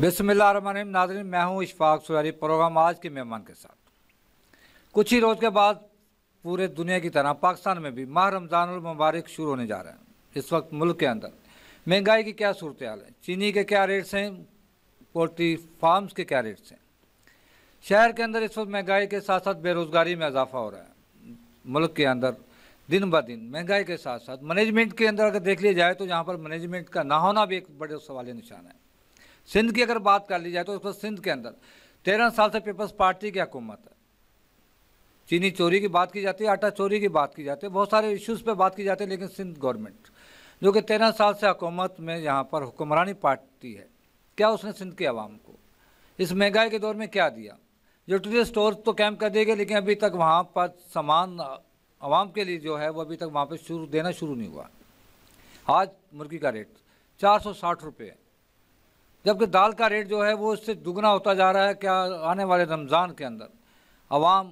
बिसमीम नाजरीन मैं हूँ इशफाक सुरारी प्रोग्राम आज के मेहमान के साथ कुछ ही रोज़ के बाद पूरे दुनिया की तरह पाकिस्तान में भी माह रमज़ान मुबारक शुरू होने जा रहे हैं इस वक्त मुल्क के अंदर महंगाई की क्या सूरत हाल है चीनी के क्या रेट्स हैं पोल्ट्री फार्म्स के क्या रेट्स हैं शहर के अंदर इस वक्त महंगाई के साथ साथ बेरोज़गारी में इजाफा हो रहा है मुल्क के अंदर दिन ब दिन महंगाई के साथ साथ मैनेजमेंट के अंदर अगर देख लिया जाए तो यहाँ पर मैनेजमेंट का ना होना भी एक बड़े सवाल निशान है सिंध की अगर बात कर ली जाए तो उस पर सिंध के अंदर तेरह साल से पीपल्स पार्टी की हुकूमत है चीनी चोरी की बात की जाती है आटा चोरी की बात की जाती है बहुत सारे इश्यूज़ पे बात की जाती है लेकिन सिंध गवर्नमेंट जो कि तेरह साल से हुकूमत में यहाँ पर हुक्मरानी पार्टी है क्या उसने सिंध के आवाम को इस महंगाई के दौर में क्या दिया टूरिस्ट स्टोर तो कैम्प कर दिए गए लेकिन अभी तक वहाँ पर सामान आवाम के लिए जो है वो अभी तक वहाँ पर शुरू देना शुरू नहीं हुआ आज मुर्गी का रेट चार सौ साठ रुपये है जबकि दाल का रेट जो है वो इससे दुगना होता जा रहा है क्या आने वाले रमज़ान के अंदर आवाम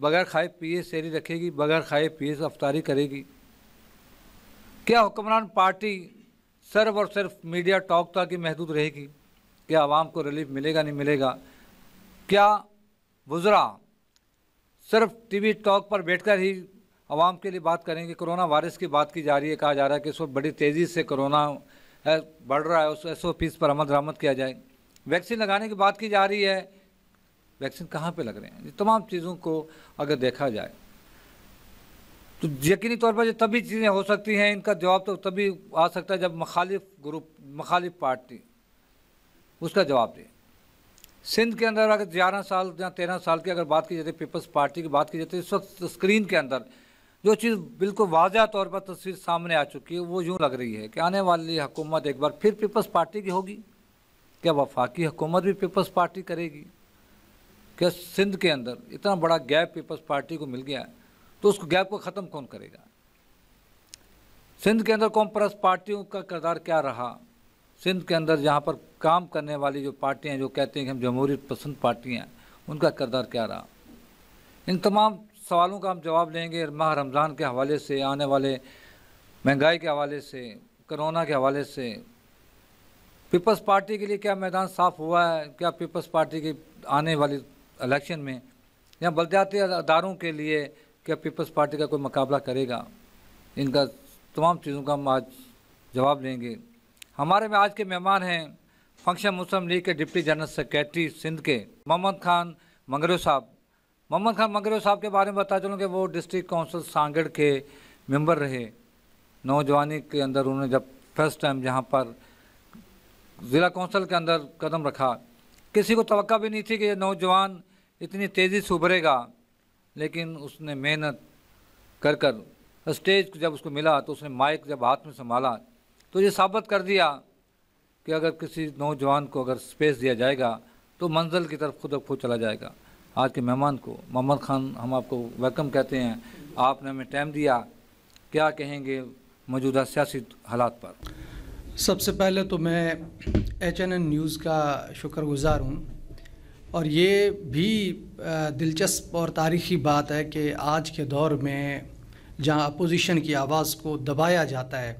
बगैर खाए पिए शेरी रखेगी बगैर खाए पिए रफ्तारी करेगी क्या हुक्मरान पार्टी सिर्फ और सिर्फ मीडिया टॉक तक ही महदूद रहेगी क्या आवाम को रिलीफ मिलेगा नहीं मिलेगा क्या बुज़रा सिर्फ टीवी टॉक पर बैठकर ही आवाम के लिए बात करेंगे कोरोना वायरस की बात की जा रही है कहा जा रहा है कि इस वक्त बड़ी तेज़ी से कोरोना बढ़ रहा है उस एस ओ पीज पर अमल दरामद किया जाए वैक्सीन लगाने की बात की जा रही है वैक्सीन कहाँ पे लग रहे हैं ये तमाम चीज़ों को अगर देखा जाए तो यकीनी तौर पर जो तभी चीज़ें हो सकती हैं इनका जवाब तो तभी आ सकता है जब मखालिफ ग्रुप मखालिफ पार्टी उसका जवाब दे सिंध के अंदर अगर ग्यारह साल या तेरह साल की अगर बात की जाती है पीपल्स पार्टी की बात की जाती है इस वक्त स्क्रीन के अंदर जो चीज़ बिल्कुल वाजह तौर पर तस्वीर सामने आ चुकी है वो यूँ लग रही है कि आने वाली हुकूमत एक बार फिर पीपल्स पार्टी की होगी क्या वफाकी हुकूमत भी पीपल्स पार्टी करेगी क्या सिंध के अंदर इतना बड़ा गैप पीपल्स पार्टी को मिल गया है तो उस गैप को ख़त्म कौन करेगा सिंध के अंदर कौन परस पार्टियों का किरदार क्या रहा सिंध के अंदर जहाँ पर काम करने वाली जो पार्टियाँ जो कहते हैं कि हम जमहूरी पसंद पार्टियाँ उनका किरदार क्या रहा इन तमाम सवालों का हम जवाब लेंगे माह रमज़ान के हवाले से आने वाले महंगाई के हवाले से करोना के हवाले से पीपल्स पार्टी के लिए क्या मैदान साफ़ हुआ है क्या पीपल्स पार्टी की आने वाले इलेक्शन में या बलदयाती अदारों के लिए क्या पीपल्स पार्टी का कोई मुकाबला करेगा इनका तमाम चीज़ों का हम आज जवाब लेंगे हमारे में आज के मेहमान हैं फंक्शन मुस्लिम लीग के डिप्टी जनरल सेक्रेटरी सिंध के मोहम्मद खान मंगरू साहब मोहम्मद खान मगर साहब के बारे में बता चलूँ कि वो डिस्ट्रिक्ट काउंसिल सांगड़ के मेंबर रहे नौजवानी के अंदर उन्होंने जब फर्स्ट टाइम जहाँ पर ज़िला कौंसल के अंदर कदम रखा किसी को तो भी नहीं थी कि नौजवान इतनी तेज़ी से उभरेगा लेकिन उसने मेहनत कर कर स्टेज जब उसको मिला तो उसने माइक जब हाथ में संभाला तो ये साबित कर दिया कि अगर किसी नौजवान को अगर स्पेस दिया जाएगा तो मंजिल की तरफ खुद ब खुद चला जाएगा आज के मेहमान को मोहम्मद खान हम आपको वेलकम कहते हैं आपने हमें टाइम दिया क्या कहेंगे मौजूदा सियासी हालात पर सबसे पहले तो मैं एच एन एन न्यूज़ का शुक्रगुज़ार हूँ और ये भी दिलचस्प और तारीख़ी बात है कि आज के दौर में जहाँ अपोजिशन की आवाज़ को दबाया जाता है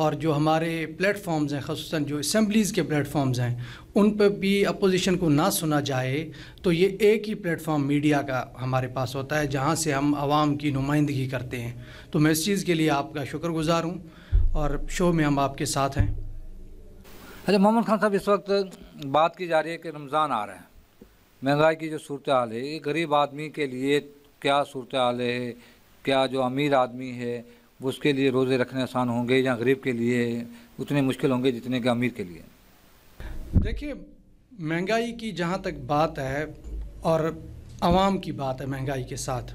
और जो हमारे प्लेटफॉर्म्स हैं खसूस जो इसम्बलीज़ के प्लेटफॉर्म्स हैं उन पर भी अपोजिशन को ना सुना जाए तो ये एक ही प्लेटफॉर्म मीडिया का हमारे पास होता है जहाँ से हम आवाम की नुमाइंदगी करते हैं तो मैं इस चीज़ के लिए आपका शुक्रगुजार हूँ और शो में हम आपके साथ हैं अच्छा मोहम्मद खान साहब इस वक्त बात की जा रही है कि रमज़ान आ रहा है महंगाई की जो सूरत हाल है ये गरीब आदमी के लिए क्या सूरत हाल है क्या जो अमीर आदमी है उसके लिए रोज़े रखने आसान होंगे या गरीब के लिए उतने मुश्किल होंगे जितने के अमीर के लिए देखिए महंगाई की जहाँ तक बात है और आवाम की बात है महंगाई के साथ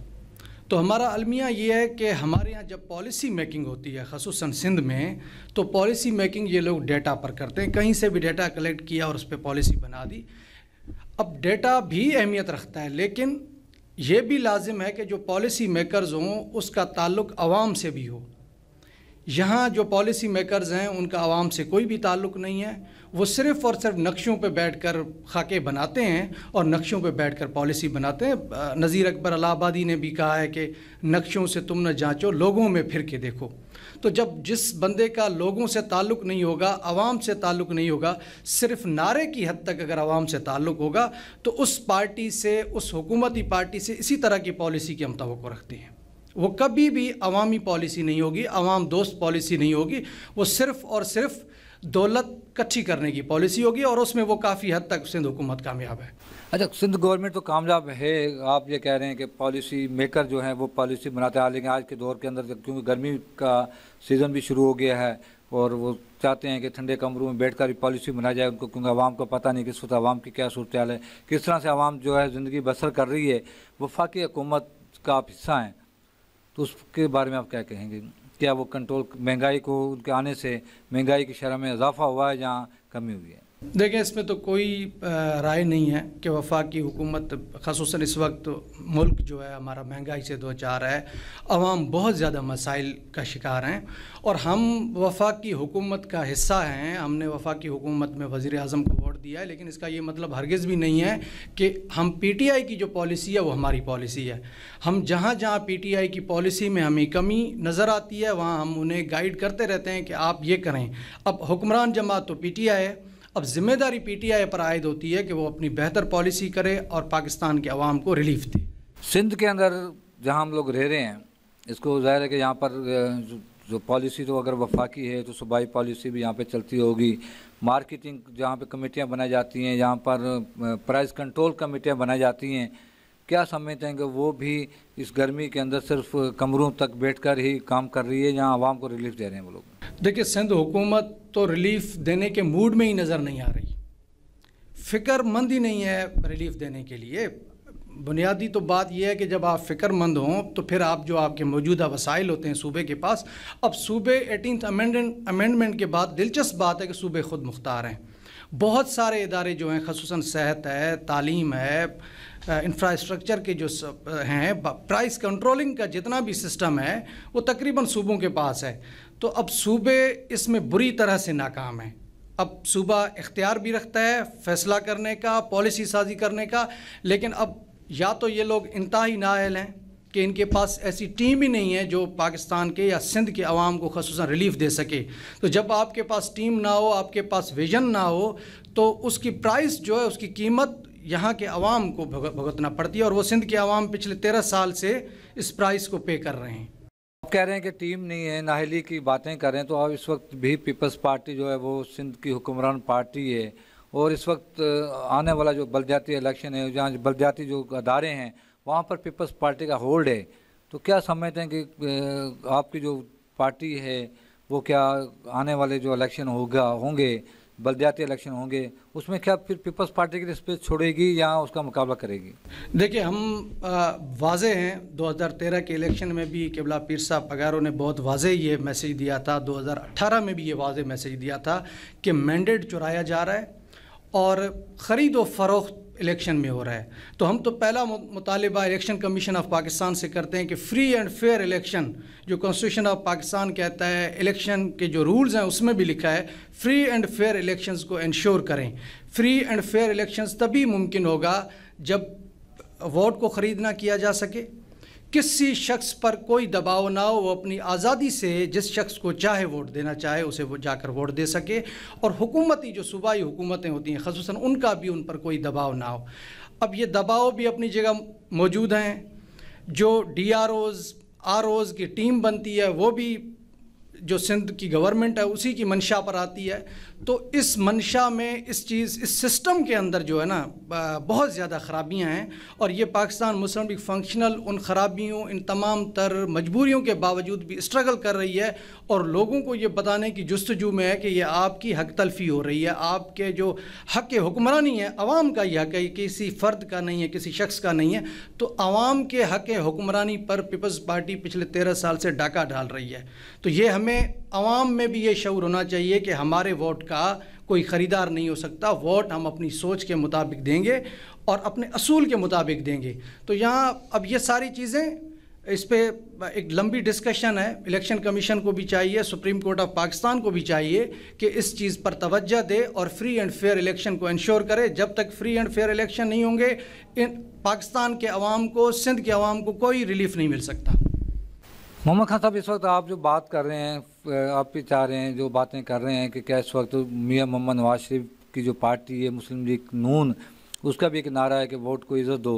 तो हमारा अलमिया ये है कि हमारे यहाँ जब पॉलिसी मेकिंग होती है खसूस सिंध में तो पॉलिसी मेकिंग ये लोग डेटा पर करते हैं कहीं से भी डेटा कलेक्ट किया और उस पर पॉलिसी बना दी अब डेटा भी अहमियत रखता है लेकिन ये भी लाजिम है कि जो पॉलिसी मेकर्स हों उसका ताल्लुक आवाम से भी हो यहाँ जो पॉलिसी मेकर्स हैं उनका आवाम से कोई भी ताल्लुक नहीं है वो सिर्फ़ और सिर्फ नक्शों पे बैठकर खाके बनाते हैं और नक्शों पे बैठकर पॉलिसी बनाते हैं नज़ीर अकबर अलाबादी ने भी कहा है कि नक्शों से तुम न जाँचो लोगों में फिर के देखो तो जब जिस बंदे का लोगों से ताल्लुक़ नहीं होगा आवाम से ताल्लुक़ नहीं होगा सिर्फ नारे की हद तक अगर आवाम से ताल्लुक़ होगा तो उस पार्टी से उस हुकूमती पार्टी से इसी तरह की पॉलिसी की हम तो रखते हैं वो कभी भी अवामी पॉलिसी नहीं होगी अवाम दोस्त पॉलिसी नहीं होगी वो सिर्फ़ और सिर्फ दौलत इकट्ठी करने की पॉलिसी होगी और उसमें वो काफ़ी हद तक सिंध हुकूमत कामयाब है अच्छा सिंध गवर्नमेंट तो कामयाब है आप ये कह रहे हैं कि पॉलिसी मेकर जो हैं वो पॉलिसी बनाते हैं लेकिन आज के दौर के अंदर क्योंकि गर्मी का सीज़न भी शुरू हो गया है और वो चाहते हैं कि ठंडे कमरों में बैठ कर पॉलिसी बनाई जाए उनको क्योंकि आवाम को पता नहीं किस वक्त आवाम की क्या सूरत है किस तरह से आवाम जो है ज़िंदगी बसर कर रही है वफाकी हुकूमत का आप हिस्सा हैं तो उसके बारे में आप क्या कहेंगे क्या वो कंट्रोल महंगाई को उनके आने से महंगाई की शरह में इजाफा हुआ है जहाँ कमी हुई है देखिए इसमें तो कोई राय नहीं है कि वफाकी की हुकूमत खसूस इस वक्त मुल्क जो है हमारा महंगाई से दो चार है आवाम बहुत ज़्यादा मसाइल का शिकार हैं और हम वफाकी की हुकूमत का हिस्सा हैं हमने वफाकी की हुकूमत में वज़ी अजम को दिया है लेकिन इसका ये मतलब हरगिज़ भी नहीं है कि हम पीटीआई की जो पॉलिसी है वो हमारी पॉलिसी है हम जहाँ जहाँ पीटीआई की पॉलिसी में हमें कमी नज़र आती है वहाँ हम उन्हें गाइड करते रहते हैं कि आप ये करें अब हुक्मरान जमात तो पीटीआई है अब जिम्मेदारी पी पर आयद होती है कि वो अपनी बेहतर पॉलिसी करे और पाकिस्तान के आवाम को रिलीफ दे सिंध के अंदर जहाँ हम लोग रह रहे हैं इसको जाहिर है कि यहाँ पर जो पॉलिसी तो अगर वफाकी है तो सूबाई पॉलिसी भी यहाँ पे चलती होगी मार्केटिंग जहाँ पे कमेटियाँ बनाई जाती हैं जहाँ पर प्राइस कंट्रोल कमेटियाँ बनाई जाती हैं क्या समझते हैं कि वो भी इस गर्मी के अंदर सिर्फ कमरों तक बैठकर ही काम कर रही है जहाँ आवाम को रिलीफ दे रहे हैं वो लोग देखिए सिंध हुकूमत तो रिलीफ देने के मूड में ही नज़र नहीं आ रही फिक्रमंद ही नहीं है रिलीफ देने के लिए बुनियादी तो बात यह है कि जब आप फ़िक्रमंद हों तो फिर आप जो आपके मौजूदा वसाइल होते हैं सूबे के पास अब सूबे एटीन अमेंडमेंट अमेंडमेंट के बाद दिलचस्प बात है कि सूबे खुद मुख्तार हैं बहुत सारे इदारे जो हैं खसूस सेहत है तालीम है इंफ्रास्ट्रक्चर के जो हैं प्राइस कंट्रोलिंग का जितना भी सिस्टम है वो तकरीबन सूबों के पास है तो अब सूबे इसमें बुरी तरह से नाकाम हैं अब सूबा इख्तियार भी रखता है फैसला करने का पॉलिसी साजी करने का लेकिन अब या तो ये लोग ही नाइल हैं कि इनके पास ऐसी टीम ही नहीं है जो पाकिस्तान के या सिंध के आवाम को खसूस रिलीफ दे सके तो जब आपके पास टीम ना हो आपके पास विजन ना हो तो उसकी प्राइस जो है उसकी कीमत यहाँ के आवाम को भुगतना पड़ती है और वो सिंध के आवाम पिछले तेरह साल से इस प्राइस को पे कर रहे हैं आप कह रहे हैं कि टीम नहीं है नाहली की बातें करें तो अब इस वक्त भी पीपल्स पार्टी जो है वो सिंध की हुक्मरान पार्टी है और इस वक्त आने वाला जो बलदियाती इलेक्शन है जहाँ बलदियाती जो अदारे हैं वहाँ पर पीपल्स पार्टी का होल्ड है तो क्या समझते हैं कि आपकी जो पार्टी है वो क्या आने वाले जो इलेक्शन होगा होंगे बलदियाती इलेक्शन होंगे उसमें क्या फिर पीपल्स पार्टी की स्पेस छोड़ेगी या उसका मुकाबला करेगी देखिए हम वाजे हैं 2013 के इलेक्शन में भी केवला पीर साहब पगारों ने बहुत वाजे ये मैसेज दिया था 2018 में भी ये वाज मैसेज दिया था कि मैंडेट चुराया जा रहा है और ख़रीद व फरोख्त इलेक्शन में हो रहा है तो हम तो पहला मुतालबा इलेक्शन कमीशन ऑफ पाकिस्तान से करते हैं कि फ्री एंड फेयर इलेक्शन जो कॉन्स्टिट्यूशन ऑफ पाकिस्तान कहता है इलेक्शन के जो रूल्स हैं उसमें भी लिखा है फ्री एंड फेयर इलेक्शंस को इंश्योर करें फ्री एंड फेयर इलेक्शंस तभी मुमकिन होगा जब वोट को ख़रीदना किया जा सके किसी शख्स पर कोई दबाव ना हो वो अपनी आज़ादी से जिस शख्स को चाहे वोट देना चाहे उसे वो जाकर वोट दे सके और हुकूमती जो सूबाई हुकूमतें होती हैं खसूस उनका भी उन पर कोई दबाव ना हो अब ये दबाव भी अपनी जगह मौजूद हैं जो D R Os R Os की टीम बनती है वो भी जो सिंध की गवर्नमेंट है उसी की मंशा पर आती है तो इस मंशा में इस चीज़ इस सिस्टम के अंदर जो है ना बहुत ज़्यादा ख़राबियाँ हैं और ये पाकिस्तान मुस्लिम लीग फंक्शनल उन ख़राबियों इन तमाम तर मजबूरियों के बावजूद भी स्ट्रगल कर रही है और लोगों को ये बताने की जस्तजू में है कि ये आपकी हक तलफी हो रही है आपके जो हक हुक्मरानी है आवाम का यह हक है किसी फ़र्द का नहीं है किसी शख्स का नहीं है तो आवाम के हक हुक्मरानी पर पीपल्स पार्टी पिछले तेरह साल से डाका डाल रही है तो ये हमें आवाम में भी ये शौर होना चाहिए कि हमारे वोट का कोई ख़रीदार नहीं हो सकता वोट हम अपनी सोच के मुताबिक देंगे और अपने असूल के मुताबिक देंगे तो यहाँ अब ये सारी चीज़ें इस पर एक लंबी डिस्कशन है इलेक्शन कमीशन को भी चाहिए सुप्रीम कोर्ट ऑफ पाकिस्तान को भी चाहिए कि इस चीज़ पर तवज्जो दे और फ्री एंड फेयर इलेक्शन को इंश्योर करे जब तक फ्री एंड फेयर इलेक्शन नहीं होंगे इन पाकिस्तान के अवाम को सिंध के अवाम को कोई रिलीफ नहीं मिल सकता मोहम्मद खान साहब इस वक्त आप जो बात कर रहे हैं आप भी चाह रहे हैं जो बातें कर रहे हैं कि क्या इस वक्त मियाँ मोहम्मद नवाज शरीफ की जो पार्टी है मुस्लिम लीग नून उसका भी एक नारा है कि वोट को इज़्ज़त दो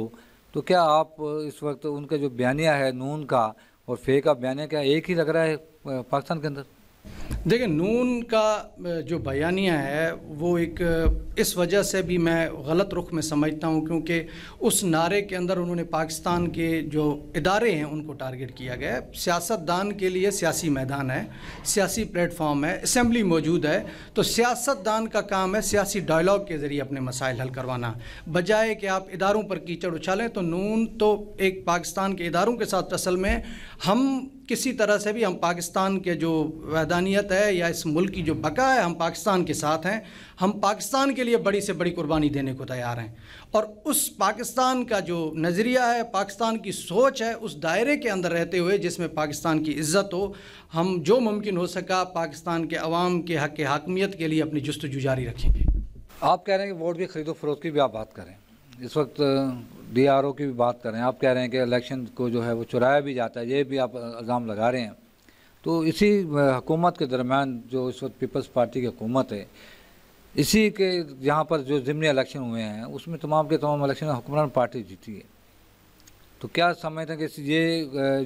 तो क्या आप इस वक्त उनका जो बयानिया है नून का और फे का बयानिया क्या एक ही लग रहा है पाकिस्तान के अंदर देखिए नून का जो बयानिया है वो एक इस वजह से भी मैं गलत रुख में समझता हूँ क्योंकि उस नारे के अंदर उन्होंने पाकिस्तान के जो इदारे हैं उनको टारगेट किया गया है सियासतदान के लिए सियासी मैदान है सियासी प्लेटफॉर्म है असम्बली मौजूद है तो सियासतदान का काम है सियासी डायलॉग के ज़रिए अपने मसाइल हल करवाना बजाय कि आप इदारों पर कीचड़ उछालें तो नून तो एक पाकिस्तान के इदारों के साथ असल में हम किसी तरह से भी हम पाकिस्तान के जो वैदानियत है या इस मुल्क की जो बका है हम पाकिस्तान के साथ हैं हम पाकिस्तान के लिए बड़ी से बड़ी कुर्बानी देने को तैयार हैं और उस पाकिस्तान का जो नज़रिया है पाकिस्तान की सोच है उस दायरे के अंदर रहते हुए जिसमें पाकिस्तान की इज़्ज़त हो हम जो मुमकिन हो सका पाकिस्तान के अवाम के हक हाकमियत के लिए अपनी जस्तजू जारी रखेंगे आप कह रहे हैं कि वोट भी ख़रीदो फरोख की भी आप बात करें इस वक्त डी आर ओ की भी बात करें आप कह रहे हैं कि इलेक्शन को जो है वो चुराया भी जाता है ये भी आप इल्ज़ाम लगा रहे हैं तो इसी हुकूमत के दरमियान जो इस वक्त पीपल्स पार्टी की हुकूमत है इसी के यहाँ पर जो ज़िमनी इलेक्शन हुए हैं उसमें तमाम के तमाम इलेक्शन हुक्मरान पार्टी जीती है तो क्या समझते हैं कि ये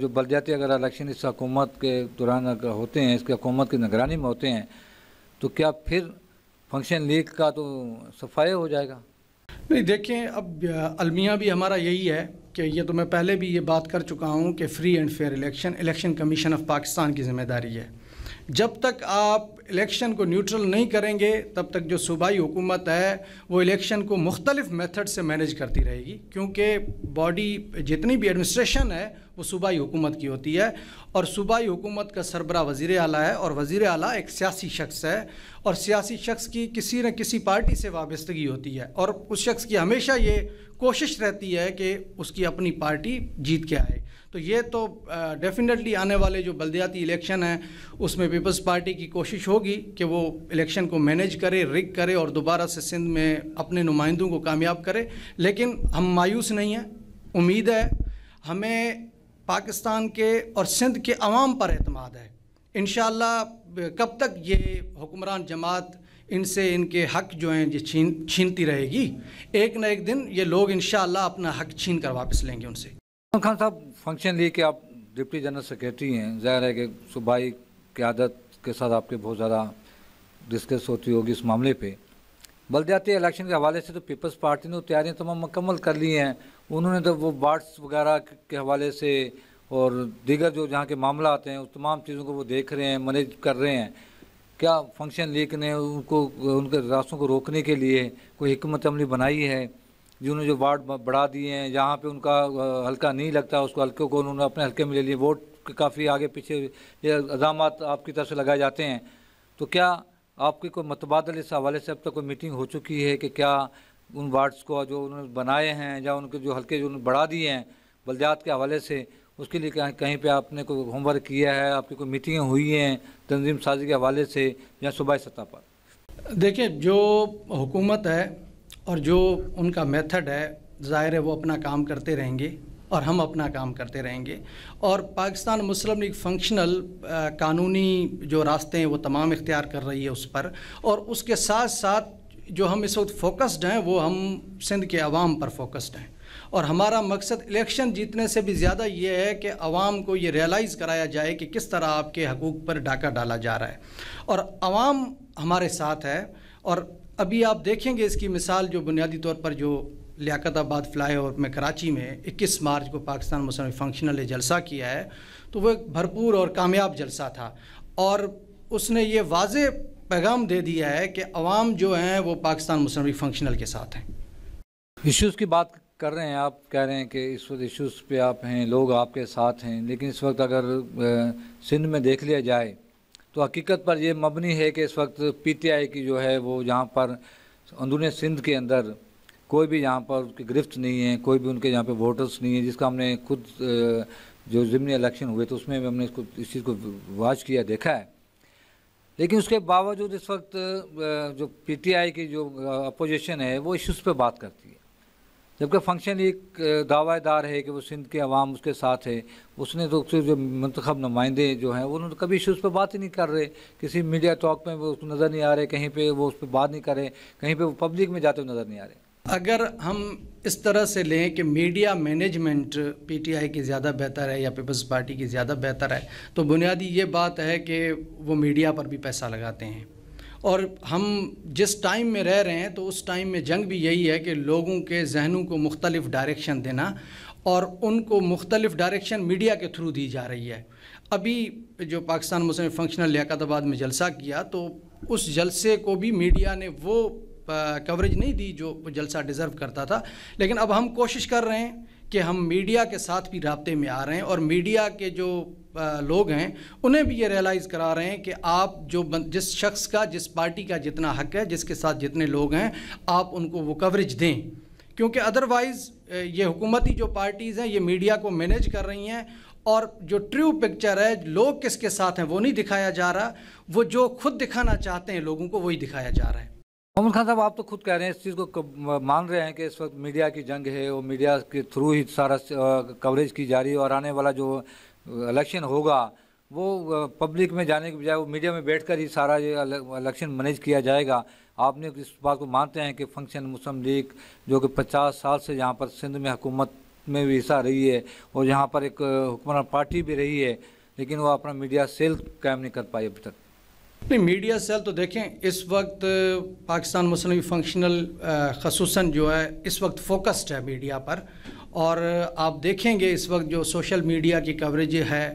जो बलदियाती अगर इलेक्शन इस हकूमत के दौरान अगर होते हैं इसके हकूमत की निगरानी में होते हैं तो क्या फिर फंक्शन लीग का तो सफाया हो जाएगा नहीं देखें अब अलमिया भी हमारा यही है कि ये तो मैं पहले भी ये बात कर चुका हूँ कि free and fair election election commission of Pakistan की ज़िम्मेदारी है जब तक आप इलेक्शन को न्यूट्रल नहीं करेंगे तब तक जो सूबाई हुकूमत है वो इलेक्शन को मुख्तलिफ मेथड से मैनेज करती रहेगी क्योंकि बॉडी जितनी भी एडमिनिस्ट्रेशन है वो सूबाई हुकूमत की होती है और सूबाई हुकूमत का सरबरा वज़ी अला है और वज़ी अला एक सियासी शख्स है और सियासी शख्स की किसी न किसी पार्टी से वाबस्तगी होती है और उस शख्स की हमेशा ये कोशिश रहती है कि उसकी अपनी पार्टी जीत के आए तो ये तो डेफिनेटली आने वाले जो बल्दियाती इलेक्शन हैं उसमें पीपल्स पार्टी की कोशिश होगी कि वो इलेक्शन को मैनेज करे रिग करे और दोबारा से सिंध में अपने नुमाइंदों को कामयाब करे लेकिन हम मायूस नहीं हैं उम्मीद है हमें पाकिस्तान के और सिंध के आवाम पर अतमाद है इन कब तक ये हुक्मरान जमात इनसे इनके हक जो हैं ये छीन छीनती रहेगी एक ना एक दिन ये लोग इन अपना हक छीन कर वापस लेंगे उनसे खान साहब फंक्शन लिए कि आप डिप्टी जनरल सेक्रेटरी हैं जाहिर है कि सूबाई क्यादत के साथ आपके बहुत ज़्यादा डिस्कस होती होगी इस मामले पे बलदयाती इलेक्शन के हवाले से तो पीपल्स पार्टी ने तैयारियाँ तमाम मुकम्मल कर ली हैं उन्होंने तो वो बार्ड्स वगैरह के हवाले से और दीगर जो जहाँ के मामला आते हैं उस तमाम चीज़ों को वो देख रहे हैं मैनेज कर रहे हैं क्या फंक्शन लीक ने उनको उनके रास्तों को रोकने के लिए कोई हमत अमली बनाई है जिन्होंने जो वार्ड बढ़ा दिए हैं जहाँ पे उनका हल्का नहीं लगता उसको हल्के को उन्होंने अपने हल्के में ले लिए वोट काफ़ी आगे पीछे ये इल्ज़ाम आपकी तरफ से लगाए जाते हैं तो क्या आपकी कोई मतबादल इस हवाले से अब तक कोई मीटिंग हो चुकी है कि क्या उन वार्ड्स को जो उन्होंने बनाए हैं या उनके जो हल्के जो बढ़ा दिए हैं बल्दियात के हवाले से उसके लिए कहीं कहीं आपने कोई होमवर्क किया है आपकी कोई मीटिंगें हुई हैं तंजीम साजी के हवाले से या सूबाई सतह पर देखिए जो हुकूमत है और जो उनका मेथड है ज़ाहिर है वो अपना काम करते रहेंगे और हम अपना काम करते रहेंगे और पाकिस्तान मुस्लिम लीग फंक्शनल कानूनी जो रास्ते हैं वो तमाम इख्तियार कर रही है उस पर और उसके साथ साथ जो हम इस वक्त फोकस्ड हैं वो हम सिंध के आवाम पर फोकस्ड हैं और हमारा मकसद इलेक्शन जीतने से भी ज़्यादा ये है कि आवाम को ये रियलाइज़ कराया जाए कि किस तरह आपके हकूक़ पर डाका डाला जा रहा है और आवाम हमारे साथ है और अभी आप देखेंगे इसकी मिसाल जो बुनियादी तौर पर जो लियाकत आबाद फ्लाई ओवर में कराची में 21 मार्च को पाकिस्तान मुस्लिम फंक्शनल ने जलसा किया है तो वह एक भरपूर और कामयाब जलसा था और उसने ये वाज पैगाम दे दिया है कि अवाम जो हैं वो पाकिस्तान मुस्लिम फंक्शनल के साथ हैं इशूज़ की बात कर रहे हैं आप कह रहे हैं कि इस वक्त इशूज़ पर आप हैं लोग आपके साथ हैं लेकिन इस वक्त अगर सिंध में देख लिया जाए तो हकीकत पर यह मबनी है कि इस वक्त पीटीआई की जो है वो यहाँ पर अंदरून सिंध के अंदर कोई भी यहाँ पर उसकी गिरफ्त नहीं है कोई भी उनके यहाँ पे वोटर्स नहीं है जिसका हमने खुद जो ज़िमनी इलेक्शन हुए तो उसमें भी हमने इसको इस चीज़ को वाच किया देखा है लेकिन उसके बावजूद इस वक्त जो पीटीआई की जो अपोजिशन है वो इश्यूज़ पे बात करती है जबकि फंक्शन एक दावादार है कि वो सिंध के अवाम उसके साथ है उसने तो उससे जो मंतखब नुमाइंदे जो हैं उन्होंने तो कभी इशूज़ पर बात ही नहीं कर रहे किसी मीडिया टॉक में वो उसको नज़र नहीं आ रहे कहीं पर वो उस पर बात नहीं करें कहीं पर वो पब्लिक में जाते हुए नज़र नहीं आ रहे अगर हम इस तरह से लें कि मीडिया मैनेजमेंट पीटीआई की ज़्यादा बेहतर है या पीपल्स पार्टी की ज़्यादा बेहतर है तो बुनियादी ये बात है कि वो मीडिया पर भी पैसा लगाते हैं और हम जिस टाइम में रह रहे हैं तो उस टाइम में जंग भी यही है कि लोगों के जहनों को मुख्तलिफ़ डायरेक्शन देना और उनको मुख्तलिफ डायरेक्शन मीडिया के थ्रू दी जा रही है अभी जो पाकिस्तान मुस्लिम फंक्शनल लियाकताबाद में जलसा किया तो उस जलसे को भी मीडिया ने वो कवरेज नहीं दी जो जलसा डिज़र्व करता था लेकिन अब हम कोशिश कर रहे हैं कि हम मीडिया के साथ भी रबते में आ रहे हैं और मीडिया के जो लोग हैं उन्हें भी ये रियलाइज़ करा रहे हैं कि आप जो जिस शख्स का जिस पार्टी का जितना हक है जिसके साथ जितने लोग हैं आप उनको वो कवरेज दें क्योंकि अदरवाइज़ ये हुकूमती जो पार्टीज़ हैं ये मीडिया को मैनेज कर रही हैं और जो ट्रू पिक्चर है लोग किसके साथ हैं वो नहीं दिखाया जा रहा वो जो खुद दिखाना चाहते हैं लोगों को वही दिखाया जा रहा है मोहम्मद खान साहब आप तो खुद कह रहे हैं इस चीज़ को मान रहे हैं कि इस वक्त मीडिया की जंग है और मीडिया के थ्रू ही सारा कवरेज की जा रही है और आने वाला जो इलेक्शन होगा वो पब्लिक में जाने के बजाय वो मीडिया में बैठकर ही सारा ये इलेक्शन मैनेज किया जाएगा आपने इस बात को मानते हैं कि फंक्शन मुस्लिम लीग जो कि 50 साल से यहाँ पर सिंध में हुकूमत में भी हिस्सा रही है और यहाँ पर एक हुक्मरान पार्टी भी रही है लेकिन वो अपना मीडिया सेल कायम नहीं कर पाई अभी तक नहीं मीडिया सेल तो देखें इस वक्त पाकिस्तान मुस्लिम फंक्शनल खसूस जो है इस वक्त फोकस्ड है मीडिया पर और आप देखेंगे इस वक्त जो सोशल मीडिया की कवरेज है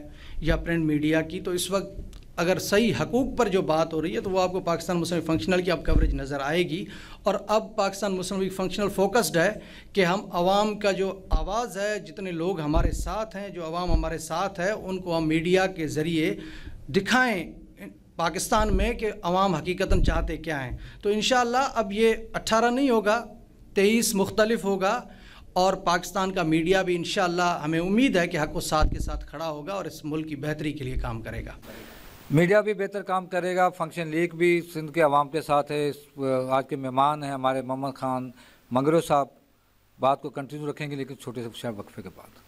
या प्रिंट मीडिया की तो इस वक्त अगर सही हकूक़ पर जो बात हो रही है तो वो आपको पाकिस्तान मुस्लिम फंक्शनल की अब कवरेज नज़र आएगी और अब Pakistan Muslim League functional focused है कि हम आवाम का जो आवाज़ है जितने लोग हमारे साथ हैं जो आवाम हमारे साथ है उनको हम मीडिया के ज़रिए दिखाएं पाकिस्तान में कि अवाम हकीकता चाहते क्या हैं तो इन अब ये अट्ठारह नहीं होगा तेईस मुख्तलफ होगा और पाकिस्तान का मीडिया भी इन हमें उम्मीद है कि हक साथ के साथ खड़ा होगा और इस मुल्क की बेहतरी के लिए काम करेगा मीडिया भी बेहतर काम करेगा फंक्शन लीग भी सिंध के आवाम के साथ है आज के मेहमान हैं हमारे मोहम्मद खान मंगरो साहब बात को कंटिन्यू रखेंगे लेकिन छोटे से वक्फे के बाद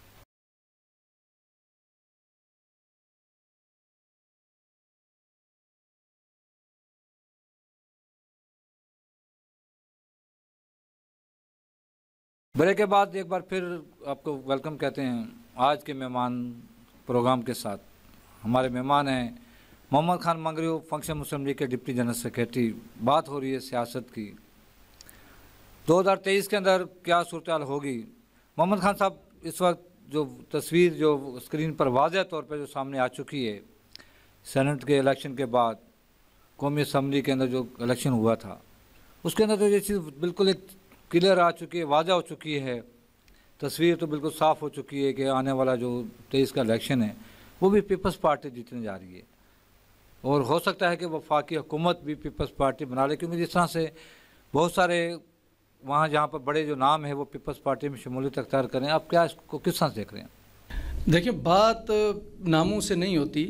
ब्रेक के बाद एक बार फिर आपको वेलकम कहते हैं आज के मेहमान प्रोग्राम के साथ हमारे मेहमान हैं मोहम्मद खान मंगरियो फंक्शन मुस्लिम लीग के डिप्टी जनरल सेक्रेटरी बात हो रही है सियासत की 2023 के अंदर क्या सूरत होगी मोहम्मद खान साहब इस वक्त जो तस्वीर जो स्क्रीन पर वाजह तौर पर जो सामने आ चुकी है सेनेट के इलेक्शन के बाद कौमी असम्बली के अंदर जो इलेक्शन हुआ था उसके अंदर तो ये चीज़ बिल्कुल एक क्लियर आ चुकी है वाजा हो चुकी है तस्वीर तो बिल्कुल साफ हो चुकी है कि आने वाला जो तेईस का इलेक्शन है वो भी पीपल्स पार्टी जीतने जा रही है और हो सकता है कि वफाकी हुकूमत भी पीपल्स पार्टी बना ले क्योंकि जिस तरह से बहुत सारे वहाँ जहाँ पर बड़े जो नाम है वो पीपल्स पार्टी में शमूलियत अख्तियार करें आप क्या इसको किस तरह से देख रहे हैं देखिए बात नामों से नहीं होती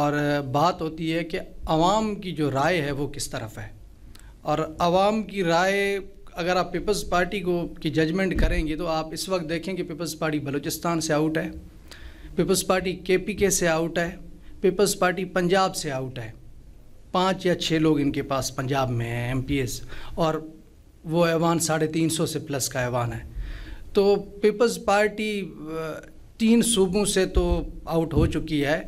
और बात होती है कि आवाम की जो राय है वो किस तरफ है और आवाम की राय अगर आप पीपल्स पार्टी को की जजमेंट करेंगे तो आप इस वक्त देखें कि पीपल्स पार्टी बलूचिस्तान से आउट है पीपल्स पार्टी के पी के से आउट है पीपल्स पार्टी पंजाब से आउट है पाँच या छः लोग इनके पास पंजाब में हैं एम पी एस और वो ऐवान साढ़े तीन सौ से प्लस का ऐवान है तो पीपल्स पार्टी तीन सूबों से तो आउट हो चुकी है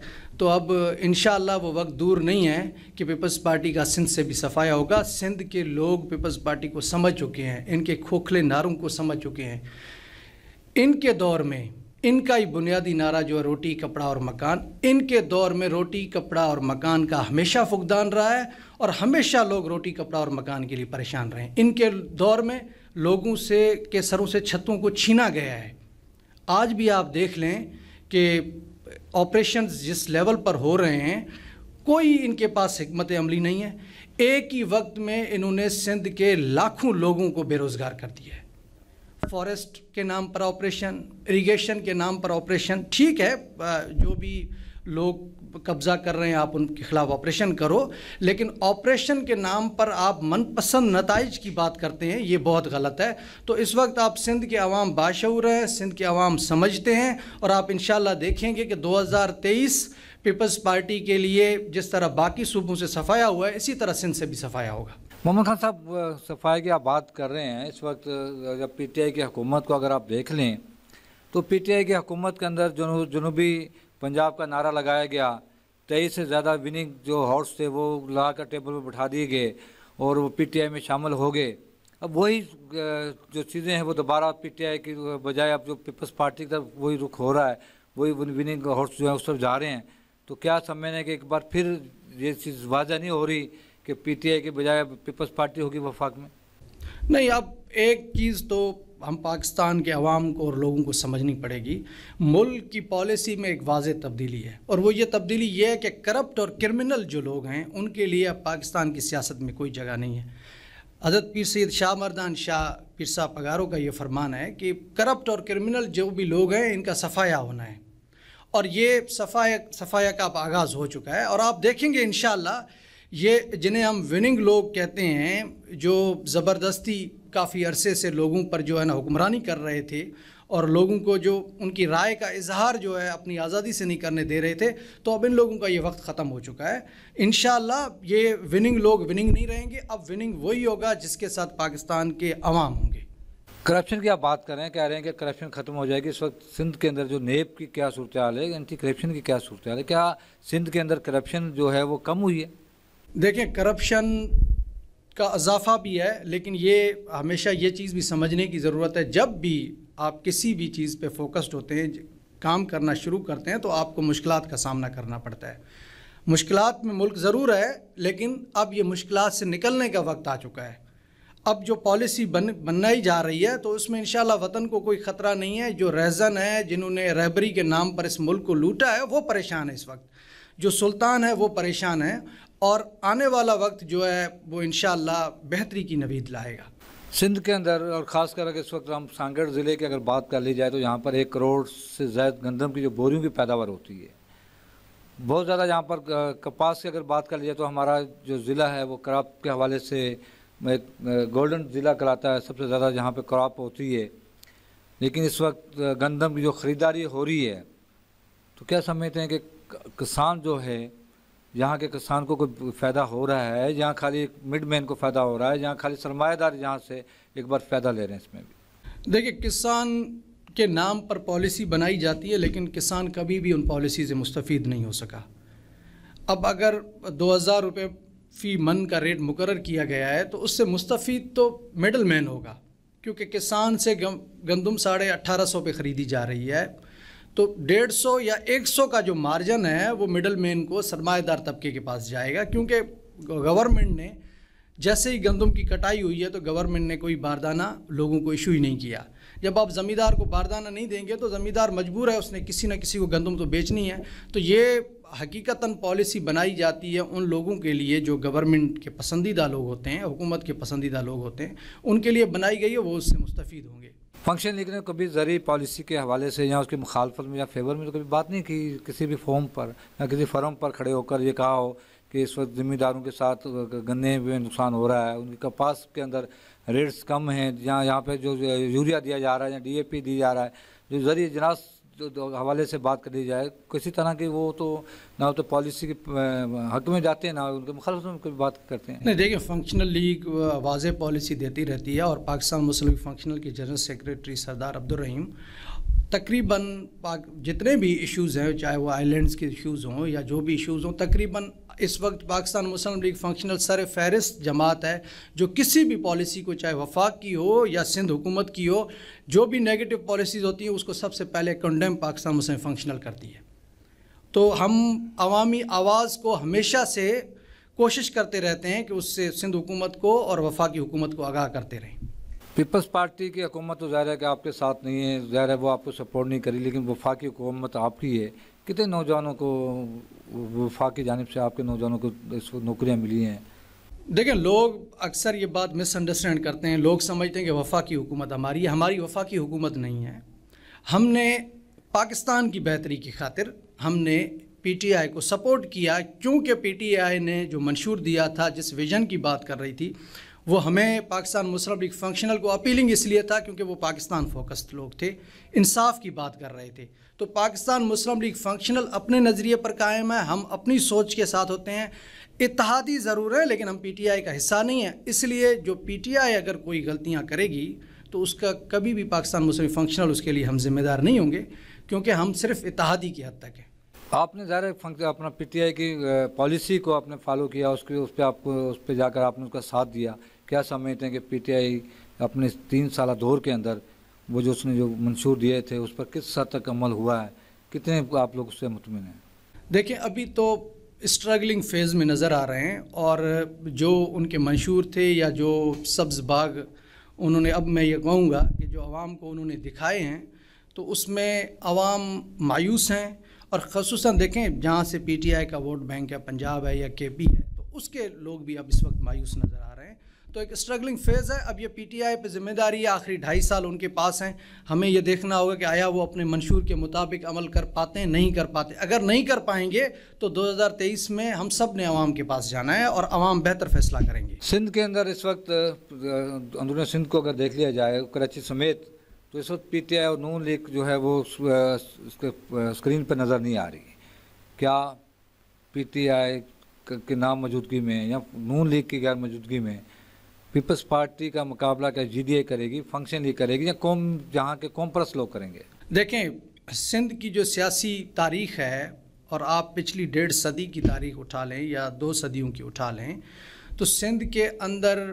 तो अब इन वो वक्त दूर नहीं है कि पीपल्स पार्टी का सिंध से भी सफाया होगा सिंध के लोग पीपल्स पार्टी को समझ चुके हैं इनके खोखले नारों को समझ चुके हैं इनके दौर में इनका ही बुनियादी नारा जो है रोटी कपड़ा और मकान इनके दौर में रोटी कपड़ा और मकान का हमेशा फुकदान रहा है और हमेशा लोग रोटी कपड़ा और मकान के लिए परेशान रहे इनके दौर में लोगों से के सरों से छतों को छीना गया है आज भी आप देख लें कि ऑपरेशन जिस लेवल पर हो रहे हैं कोई इनके पास हमत अमली नहीं है एक ही वक्त में इन्होंने सिंध के लाखों लोगों को बेरोज़गार कर दिया है फॉरेस्ट के नाम पर ऑपरेशन इरिगेशन के नाम पर ऑपरेशन ठीक है जो भी लोग कब्ज़ा कर रहे हैं आप उनके खिलाफ ऑपरेशन करो लेकिन ऑपरेशन के नाम पर आप मनपसंद नतज की बात करते हैं ये बहुत गलत है तो इस वक्त आप सिंध के आवाम बाशूर हैं सिंध के आवाम समझते हैं और आप इन देखेंगे कि तेईस पीपल्स पार्टी के लिए जिस तरह बाकी सूबों से सफाया हुआ है इसी तरह सिंध से भी सफाया होगा मोहम्मद खान साहब सफाई की आप बात कर रहे हैं इस वक्त जब पी टी आई की हुकूमत को अगर आप देख लें तो पी टी आई की हुकूमत के अंदर जनूबी पंजाब का नारा लगाया गया तेईस से ज़्यादा विनिंग जो हॉर्स थे वो लगा कर टेबल पर बैठा दिए गए और वो पीटीआई में शामिल हो गए अब वही जो चीज़ें हैं वो दोबारा पीटीआई की बजाय अब जो पीपल्स पार्टी की तरफ वही रुख हो रहा है वही विनिंग हॉर्स जो है उस तरफ जा रहे हैं तो क्या है कि एक बार फिर ये चीज़ वाजा नहीं हो रही कि आई के बजाय पीपल्स पार्टी होगी वफाक में नहीं अब एक चीज़ तो हम पाकिस्तान के अवाम को और लोगों को समझनी पड़ेगी मुल्क की पॉलिसी में एक वाज तब्दीली है और वो ये तब्दीली ये है कि करप्ट और क्रिमिनल जो लोग हैं उनके लिए अब पाकिस्तान की सियासत में कोई जगह नहीं है हजरत पीर सैद शाह मरदान शाह पीर शाह पगारों का ये फरमान है कि करप्ट और क्रिमिनल जो भी लोग हैं इनका सफाया होना है और ये सफाया सफाया का आगाज़ हो चुका है और आप देखेंगे इन ये जिन्हें हम विनिंग लोग कहते हैं जो ज़बरदस्ती काफ़ी अरसे से लोगों पर जो है ना हुक्मरानी कर रहे थे और लोगों को जो उनकी राय का इजहार जो है अपनी आज़ादी से नहीं करने दे रहे थे तो अब इन लोगों का ये वक्त ख़त्म हो चुका है इन ये विनिंग लोग विनिंग नहीं रहेंगे अब विनिंग वही होगा जिसके साथ पाकिस्तान के अवाम होंगे करप्शन की आप बात कर रहे हैं कह रहे हैं कि करप्शन ख़त्म हो जाएगी इस वक्त सिंध के अंदर जो नेब की क्या सूरत हाल है एंटी करप्शन की क्या सूरत हाल है क्या सिंध के अंदर करप्शन जो है वो कम हुई है देखें करप्शन का अजाफा भी है लेकिन ये हमेशा ये चीज़ भी समझने की ज़रूरत है जब भी आप किसी भी चीज़ पे फोकस्ड होते हैं काम करना शुरू करते हैं तो आपको मुश्किल का सामना करना पड़ता है मुश्किल में मुल्क ज़रूर है लेकिन अब ये मुश्किल से निकलने का वक्त आ चुका है अब जो पॉलिसी बन बनाई जा रही है तो उसमें इन वतन को कोई ख़तरा नहीं है जो रहजन है जिन्होंने रहबरी के नाम पर इस मुल्क को लूटा है वो परेशान है इस वक्त जो सुल्तान है वो परेशान है और आने वाला वक्त जो है वो इन बेहतरी की नवीद लाएगा सिंध के अंदर और ख़ास कर अगर इस वक्त हम सांगढ़ ज़िले की अगर बात कर ली जाए तो यहाँ पर एक करोड़ से ज़्यादा गंदम की जो बोरियों की पैदावार होती है बहुत ज़्यादा यहाँ पर कपास की अगर बात कर ली जाए तो हमारा जो ज़िला है वो क्रॉप के हवाले से एक गोल्डन ज़िला कराता है सबसे ज़्यादा जहाँ पर क्रॉप होती है लेकिन इस वक्त गंदम की जो ख़रीदारी हो रही है तो क्या समझते हैं कि किसान जो है यहाँ के किसान को कोई फ़ायदा हो रहा है यहाँ खाली मिड मैन को फ़ायदा हो रहा है यहाँ खाली सरमादार यहाँ से एक बार फ़ायदा ले रहे हैं इसमें भी देखिए किसान के नाम पर पॉलिसी बनाई जाती है लेकिन किसान कभी भी उन पॉलिसी से मुस्तफ़ नहीं हो सका अब अगर दो हज़ार रुपये फ़ी मन का रेट मुकर किया गया है तो उससे मुस्तफ़ तो मिडल मैन होगा क्योंकि किसान से गंदम साढ़े अट्ठारह सौ पे ख़रीदी जा रही है तो डेढ़ सौ या एक सौ का जो मार्जिन है वो मिडल मैन को सरमाएदार तबके के पास जाएगा क्योंकि गवर्नमेंट ने जैसे ही गंदम की कटाई हुई है तो गवर्नमेंट ने कोई बारदाना लोगों को इशू ही नहीं किया जब आप ज़मींदार को बारदाना नहीं देंगे तो ज़मींदार मजबूर है उसने किसी न किसी को गंदम तो बेचनी है तो ये हकीकता पॉलिसी बनाई जाती है उन लोगों के लिए जो गवर्नमेंट के पसंदीदा लोग होते हैं हुकूमत के पसंदीदा लोग होते हैं उनके लिए बनाई गई है वो उससे मुस्तफ़ होंगे फंक्शन ने कभी जरिए पॉलिसी के हवाले से या उसकी मुखालफत में या फेवर में तो कभी बात नहीं की किसी भी फॉर्म पर या किसी फॉर्म पर खड़े होकर ये कहा हो कि इस वक्त ज़मींदारों के साथ गन्ने में नुकसान हो रहा है उनकी कपास के अंदर रेट्स कम हैं जहाँ यहाँ पे जो यूरिया दिया जा रहा है या डीएपी दी जा रहा है जो जरिए जनास हवाले से बात कर दी जाए किसी तरह की वो तो ना तो पॉलिसी के हक में जाते हैं ना उनके मुखालफ में कोई बात करते हैं नहीं देखिए फंक्शनल लीग वाज पॉलिसी देती रहती है और पाकिस्तान मुस्लिम फंक्शनल की जनरल सेक्रेटरी सरदार अब्दुलरहीम तकरीबन पाक जितने भी इश्यूज़ हैं चाहे वो आइलैंड्स के इश्यूज़ हों या जो भी इश्यूज़ हों तकरीबन इस वक्त पाकिस्तान मुस्लिम लीग फंक्शनल सर फहरिस्त जमात है जो किसी भी पॉलिसी को चाहे वफाक की हो या सिंध हुकूमत की हो जो भी नेगेटिव पॉलिसीज़ होती हैं उसको सबसे पहले कंडेम पाकिस्तान मुस्लिम फंक्शनल करती है तो हम अवामी आवाज़ को हमेशा से कोशिश करते रहते हैं कि उससे सिंध हुकूमत को और वफाकी हुकूमत को आगाह करते रहें पीपल्स पार्टी की हुकूमत तो ज़ाहिर है कि आपके साथ नहीं है ज़ाहिर है वो आपको सपोर्ट नहीं करी लेकिन वफाकी हुकूमत आपकी है कितने नौजवानों को वफाकी जानब से आपके नौजवानों को नौकरियाँ मिली हैं देखिए लोग अक्सर ये बात मिसअंडरस्टैंड करते हैं लोग समझते हैं कि वफाकी हुकूमत हमारी है हमारी वफाकी हुकूमत नहीं है हमने पाकिस्तान की बेहतरी की खातिर हमने पीटीआई को सपोर्ट किया क्योंकि पीटीआई ने जो मंशूर दिया था जिस विज़न की बात कर रही थी वो हमें पाकिस्तान मुस्लिम लीग फंक्शनल को अपीलिंग इसलिए था क्योंकि वो पाकिस्तान फोकस्ड लोग थे इंसाफ की बात कर रहे थे तो पाकिस्तान मुस्लिम लीग फंक्शनल अपने नज़रिए पर कायम है हम अपनी सोच के साथ होते हैं इतिहादी ज़रूर है लेकिन हम पीटीआई का हिस्सा नहीं है इसलिए जो पीटीआई अगर कोई गलतियाँ करेगी तो उसका कभी भी पाकिस्तान मुस्लिम फंक्शनल उसके लिए हम जिम्मेदार नहीं होंगे क्योंकि हम सिर्फ इतिहादी की हद तक हैं आपने ज़ाहिर फंक्शन अपना पीटीआई की पॉलिसी को आपने फॉलो किया उसके उस पर आपको उस पर जाकर आपने उसका साथ दिया क्या समझते हैं कि पीटीआई अपने तीन साल दौर के अंदर वो जो उसने जो मंशूर दिए थे उस पर किस हद तक अमल हुआ है कितने आप लोग उससे मुतमिन हैं देखिए अभी तो स्ट्रगलिंग फेज़ में नज़र आ रहे हैं और जो उनके मंशूर थे या जो सब्ज़ बाग उन्होंने अब मैं ये कहूँगा कि जो आवाम को उन्होंने दिखाए हैं तो उसमें आवाम मायूस हैं और खसूस देखें जहाँ से पी टी आई का वोट बैंक या पंजाब है या के पी है तो उसके लोग भी अब इस वक्त मायूस नज़र आ रहे हैं तो एक स्ट्रगलिंग फेज़ है अब ये पी टी आई पर जिम्मेदारी है आखिरी ढाई साल उनके पास हैं हमें यह देखना होगा कि आया वो अपने मंशूर के मुताबिक अमल कर पाते हैं नहीं कर पाते अगर नहीं कर पाएंगे तो दो हज़ार तेईस में हम सब ने आवाम के पास जाना है और आवाम बेहतर फैसला करेंगे सिंध के अंदर इस वक्त अंदरून सिंध को अगर देख लिया जाए कराची समेत तो इस वक्त आई और नून लीग जो है वो उसके स्क्रीन पर नज़र नहीं आ रही क्या पी टी आई के नाम मौजूदगी में या नून लीग की गैर मौजूदगी में पीपल्स पार्टी का मुकाबला क्या जी डी ए करेगी फंक्शन ही करेगी या कौम जहाँ के कौम परस लोग करेंगे देखें सिंध की जो सियासी तारीख है और आप पिछली डेढ़ सदी की तारीख उठा लें या दो सदियों की उठा लें तो सिंध के अंदर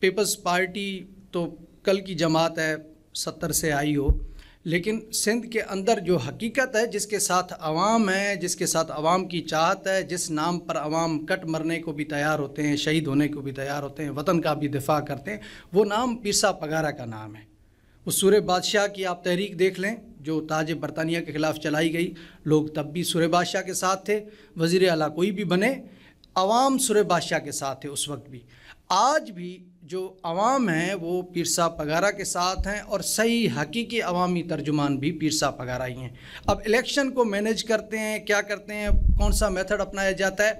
पीपल्स पार्टी तो कल की जमात है सत्तर से आई हो लेकिन सिंध के अंदर जो हकीकत है जिसके साथ आवाम है जिसके साथ आवाम की चाहत है जिस नाम पर आवाम कट मरने को भी तैयार होते हैं शहीद होने को भी तैयार होते हैं वतन का भी दिफा करते हैं वो नाम पीसा पगारा का नाम है उस सूर बादशाह की आप तहरीक देख लें जो ताज बरतानिया के ख़िलाफ़ चलाई गई लोग तब भी सूर बादशाह के साथ थे वज़ी अला कोई भी बने आवाम सूर बादशाह के साथ थे उस वक्त भी आज भी जो आवाम हैं वो पीर साहब पगारा के साथ हैं और सही हकीकी अवामी तर्जुमान भी पीर साहब पगारा ही हैं अब इलेक्शन को मैनेज करते हैं क्या करते हैं कौन सा मेथड अपनाया जाता है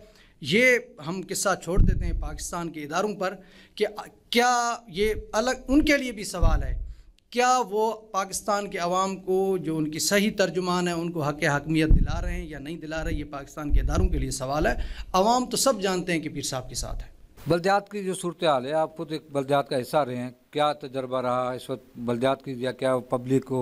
ये हम किस्सा छोड़ देते हैं पाकिस्तान के इदारों पर कि क्या ये अलग उनके लिए भी सवाल है क्या वो पाकिस्तान के अवाम को जो उनकी सही तर्जुमान है उनको हक हकमियत दिला रहे हैं या नहीं दिला रहे ये पाकिस्तान के इदारों के लिए सवाल है अवाम तो सब जानते हैं कि पीर साहब के साथ है बल्दियात की जो सूरत हाल है आप खुद एक बल्दियात का हिस्सा रहे हैं क्या तजर्बा रहा इस वक्त बल्दियात की या क्या पब्लिक को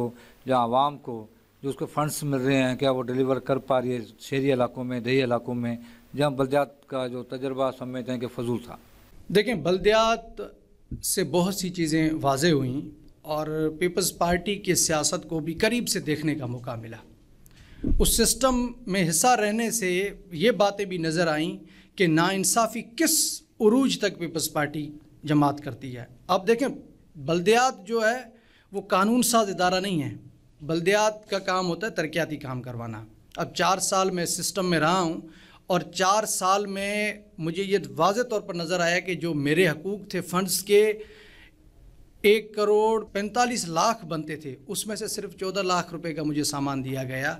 या आवाम को जो उसको फंड्स मिल रहे हैं क्या वो डिलीवर कर पा रही है शहरी इलाकों में दही इलाकों में जहाँ बल्दियात का जो तजर्बा समझते हैं कि फजूल था देखें बल्दियात से बहुत सी चीज़ें वाज हुई और पीपल्स पार्टी की सियासत को भी करीब से देखने का मौका मिला उस सिस्टम में हिस्सा रहने से ये बातें भी नज़र आईं कि नाानसाफ़ी किस उरूज तक पीपल्स पार्टी जमात करती है आप देखें बल्दियात जो है वो कानून साज इदारा नहीं है बल्दियात का काम होता है तरक्याती काम करवाना अब चार साल में सिस्टम में रहा हूँ और चार साल में मुझे ये वाज तौर पर नज़र आया कि जो मेरे हकूक़ थे फ़ंड्स के एक करोड़ पैंतालीस लाख बनते थे उसमें से सिर्फ चौदह लाख रुपए का मुझे सामान दिया गया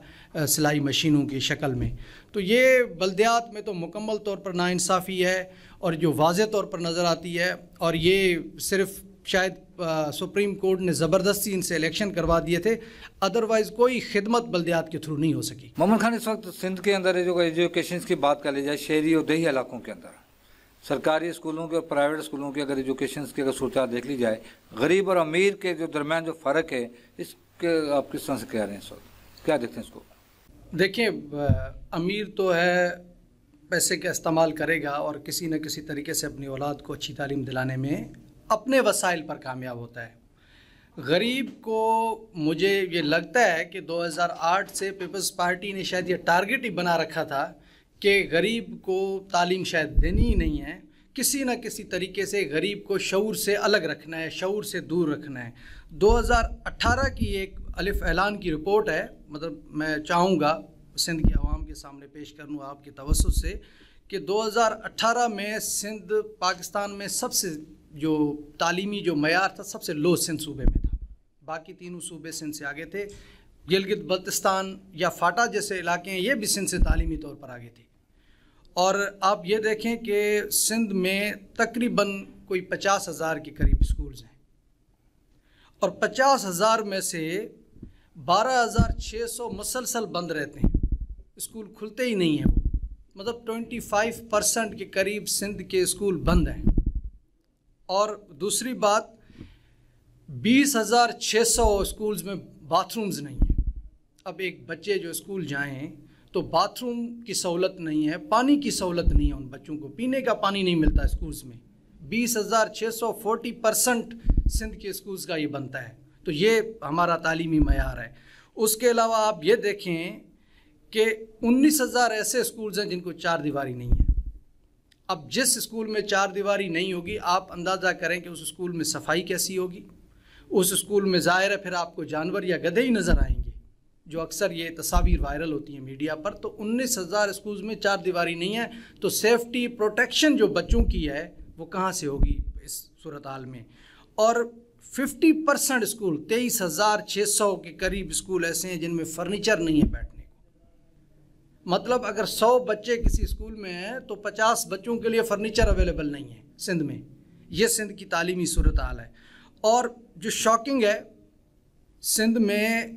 सिलाई मशीनों की शक्ल में तो ये बल्दियात में तो मुकम्मल तौर पर नाानसाफ़ी है और जो वाज तौर पर नज़र आती है और ये सिर्फ शायद सुप्रीम कोर्ट ने ज़बरदस्ती इनसे इलेक्शन करवा दिए थे अदरवाइज़ कोई खिदमत बल्दियात के थ्रू नहीं हो सकी मोहम्मद खान इस वक्त सिंध के अंदर जो एजुकेशन की बात कर ली जाए शहरी और दही इलाकों के अंदर सरकारी स्कूलों के और प्राइवेट स्कूलों के अगर एजुकेशन की अगर सूरत देख ली जाए गरीब और अमीर के जो दरमियान जो फ़र्क है इसके आप किस तरह से कह रहे हैं इस वक्त क्या देखते हैं इसको देखिए अमीर तो है पैसे का इस्तेमाल करेगा और किसी न किसी तरीके से अपनी औलाद को अच्छी तालीम दिलाने में अपने वसाइल पर कामयाब होता है गरीब को मुझे ये लगता है कि 2008 से पीपल्स पार्टी ने शायद ये टारगेट ही बना रखा था कि गरीब को तालीम शायद देनी ही नहीं है किसी न किसी तरीके से गरीब को शूर से अलग रखना है शूर से दूर रखना है 2018 की एक अलिफ ऐलान की रिपोर्ट है मतलब मैं चाहूँगा सिंध की के सामने पेश कर लूँ आपके तवसत से कि 2018 में सिंध पाकिस्तान में सबसे जो तालीमी जो मैार था सबसे लो सिंध सूबे में था बाकी तीनों सूबे सिंध से आगे थे गिलगित बल्तिस्तान या फाटा जैसे इलाके हैं ये भी सिंध से तालीमी तौर पर आगे थे और आप ये देखें कि सिंध में तकरीबन कोई पचास हज़ार के करीब स्कूल्स हैं और पचास हज़ार में से बारह हज़ार छः सौ मुसलसल बंद रहते हैं स्कूल खुलते ही नहीं हैं मतलब 25 परसेंट के करीब सिंध के स्कूल बंद हैं और दूसरी बात बीस हज़ार छः सौ स्कूल्स में बाथरूम्स नहीं हैं अब एक बच्चे जो स्कूल जाएं तो बाथरूम की सहूलत नहीं है पानी की सहूलत नहीं है उन बच्चों को पीने का पानी नहीं मिलता स्कूल्स में बीस हज़ार छः सौ फोर्टी परसेंट सिंध के स्कूल्स का ये बनता है तो ये हमारा तालीमी मैार है उसके अलावा आप ये देखें कि 19,000 ऐसे स्कूल्स हैं जिनको चार दीवारी नहीं है अब जिस स्कूल में चार दीवारी नहीं होगी आप अंदाज़ा करें कि उस स्कूल में सफाई कैसी होगी उस स्कूल में ज़ाहिर है फिर आपको जानवर या गधे ही नज़र आएंगे जो अक्सर ये तस्वीर वायरल होती हैं मीडिया पर तो उन्नीस हज़ार स्कूल्स में चार दीवारी नहीं है तो सेफ्टी प्रोटेक्शन जो बच्चों की है वो कहाँ से होगी इस सूरत हाल में और 50 परसेंट स्कूल तेईस हज़ार छः सौ के करीब स्कूल ऐसे हैं जिनमें फर्नीचर नहीं है बैठने मतलब अगर सौ बच्चे किसी स्कूल में हैं तो पचास बच्चों के लिए फ़र्नीचर अवेलेबल नहीं है सिंध में ये सिंध की तालीमी सूरत हाल है और जो शॉकिंग है सिंध में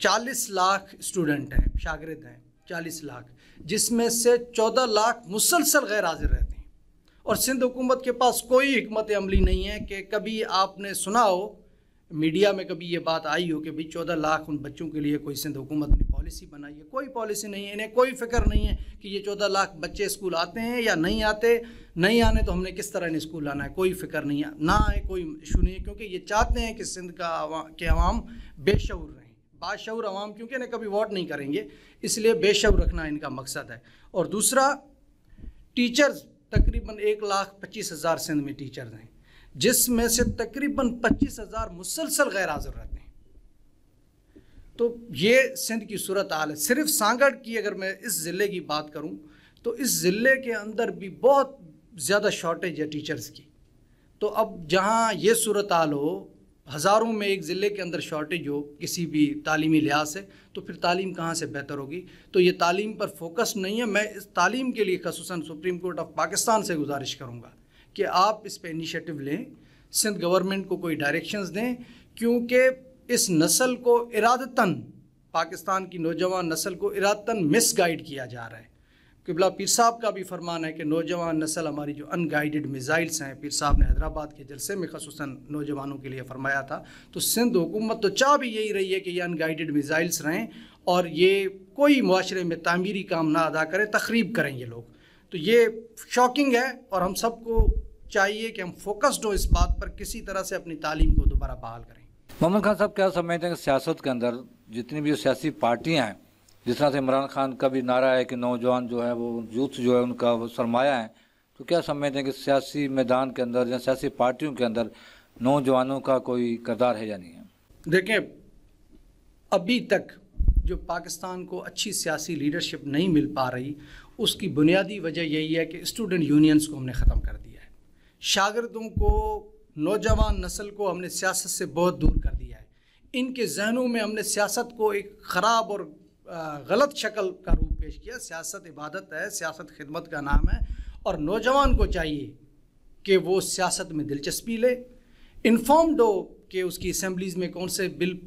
चालीस लाख स्टूडेंट हैं शागिद हैं चालीस लाख जिसमें से चौदह लाख मुसलसल गैर हाजिर रहते हैं और सिंध हुकूमत के पास कोई हमत अमली नहीं है कि कभी आपने सुना हो मीडिया में कभी ये बात आई हो कि भाई चौदह लाख उन बच्चों के लिए कोई सिंध हुकूमत ने पॉलिसी बनाई है कोई पॉलिसी नहीं है इन्हें कोई फिक्र नहीं है कि ये चौदह लाख बच्चे स्कूल आते हैं या नहीं आते नहीं आने तो हमने किस तरह इन्हें स्कूल लाना है कोई फिक्र नहीं है ना आए कोई इशू नहीं है क्योंकि ये चाहते हैं कि सिंध का के अवाम बेशूर रहें बाशूर आवाम क्योंकि इन्हें कभी वोट नहीं करेंगे इसलिए बेशूर रखना इनका मकसद है और दूसरा टीचर्स तकरीबन एक लाख पच्चीस हज़ार सिंध में टीचर्स हैं जिसमें से तकरीबन पच्चीस हज़ार मुसलसल गैर हाजिर रहते हैं तो ये सिंध की सूरत हाल है सिर्फ सांगढ़ की अगर मैं इस ज़िले की बात करूँ तो इस ज़िले के अंदर भी बहुत ज़्यादा शॉर्टेज है टीचर्स की तो अब जहाँ ये सूरत हाल हो हज़ारों में एक ज़िले के अंदर शॉर्टेज हो किसी भी तालीमी लिहाज से तो फिर तालीम कहाँ से बेहतर होगी तो ये तालीम पर फोकस नहीं है मैं इस तालीम के लिए खसूस सुप्रीम कोर्ट ऑफ पाकिस्तान से गुजारिश करूँगा कि आप इस पर इनिशिएटिव लें सिंध गवर्नमेंट को कोई डायरेक्शंस दें क्योंकि इस नस्ल को इरादतन पाकिस्तान की नौजवान नस्ल को इरादतन मिस गाइड किया जा रहा है किबला पीर साहब का भी फरमान है कि नौजवान नस्ल हमारी जो अनगाइडेड मिज़ाइल्स हैं पीर साहब ने हैदराबाद के जलसे में खसूस नौजवानों के लिए फरमाया था तो सिंध हुकूमत तो चाह भी यही रही है कि ये अनगाइडेड मिज़ाइल्स रहें और ये कोई माशरे में तामीरी काम ना अदा करें तकरीब करें ये लोग तो ये शॉकिंग है और हम सबको चाहिए कि हम फोकस्ड हो इस बात पर किसी तरह से अपनी तालीम को दोबारा बहाल करें मोहम्मद खान साहब क्या समझते हैं कि सियासत के अंदर जितनी भी सियासी पार्टियाँ हैं जिस तरह से इमरान खान का भी नारा है कि नौजवान जो है वो यूथ जो है उनका वो सरमाया है तो क्या समझते हैं कि सियासी मैदान के अंदर या सियासी पार्टियों के अंदर नौजवानों का कोई करदार है या नहीं है देखें अभी तक जो पाकिस्तान को अच्छी सियासी लीडरशिप नहीं मिल पा रही उसकी बुनियादी वजह यही है कि स्टूडेंट यूनियंस को हमने ख़त्म कर दिया है शागिदों को नौजवान नस्ल को हमने सियासत से बहुत दूर कर दिया है इनके जहनों में हमने सियासत को एक ख़राब और गलत शक्ल का रूप पेश किया सियासत इबादत है सियासत खिदमत का नाम है और नौजवान को चाहिए कि वो सियासत में दिलचस्पी ले इन्फॉर्म्ड हो कि उसकी असम्बलीज़ में कौन से बिल